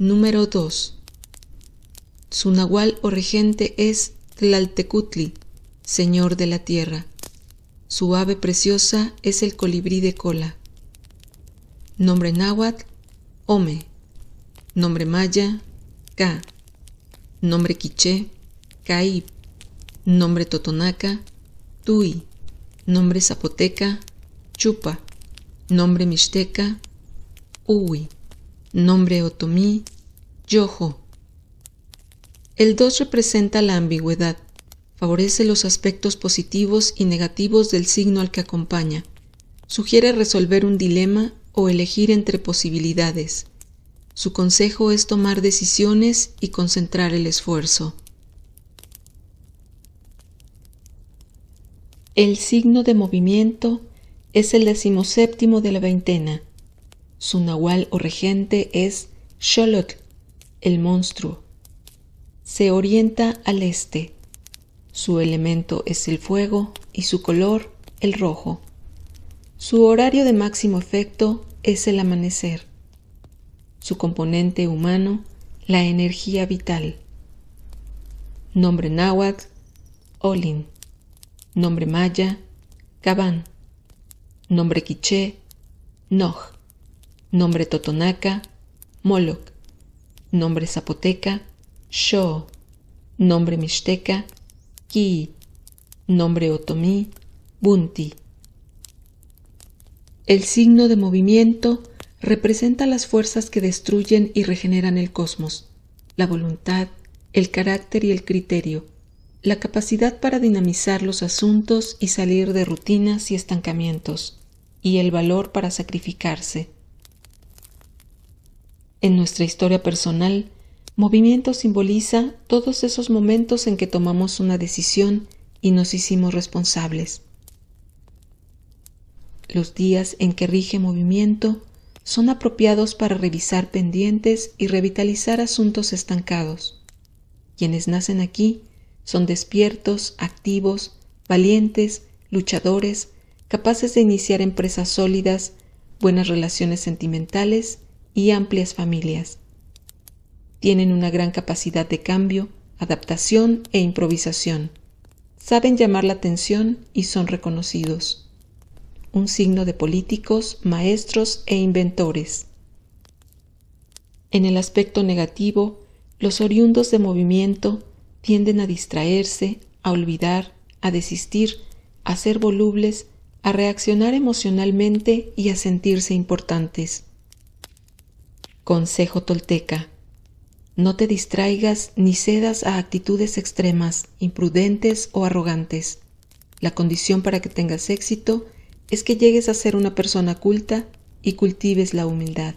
Número 2. Su nahual o regente es Tlaltecutli, señor de la tierra. Su ave preciosa es el colibrí de cola. Nombre náhuatl, Ome. Nombre maya, Ka. Nombre quiché, Caib. Nombre totonaca, Tui. Nombre zapoteca, Chupa. Nombre mixteca, Uwi. Nombre otomí, Yoho. El 2 representa la ambigüedad, favorece los aspectos positivos y negativos del signo al que acompaña, sugiere resolver un dilema o elegir entre posibilidades. Su consejo es tomar decisiones y concentrar el esfuerzo. El signo de movimiento es el decimoséptimo de la veintena. Su nahual o regente es Xolotl el monstruo. Se orienta al este. Su elemento es el fuego y su color el rojo. Su horario de máximo efecto es el amanecer. Su componente humano, la energía vital. Nombre náhuatl, Olin. Nombre maya, Cabán. Nombre quiché, Noj. Nombre totonaca, Moloch nombre zapoteca, Sho, nombre mixteca, Ki, nombre otomí, Bunti. El signo de movimiento representa las fuerzas que destruyen y regeneran el cosmos, la voluntad, el carácter y el criterio, la capacidad para dinamizar los asuntos y salir de rutinas y estancamientos, y el valor para sacrificarse, en nuestra historia personal, movimiento simboliza todos esos momentos en que tomamos una decisión y nos hicimos responsables. Los días en que rige movimiento son apropiados para revisar pendientes y revitalizar asuntos estancados. Quienes nacen aquí son despiertos, activos, valientes, luchadores, capaces de iniciar empresas sólidas, buenas relaciones sentimentales y amplias familias. Tienen una gran capacidad de cambio, adaptación e improvisación. Saben llamar la atención y son reconocidos. Un signo de políticos, maestros e inventores. En el aspecto negativo, los oriundos de movimiento tienden a distraerse, a olvidar, a desistir, a ser volubles, a reaccionar emocionalmente y a sentirse importantes. Consejo tolteca. No te distraigas ni cedas a actitudes extremas, imprudentes o arrogantes. La condición para que tengas éxito es que llegues a ser una persona culta y cultives la humildad.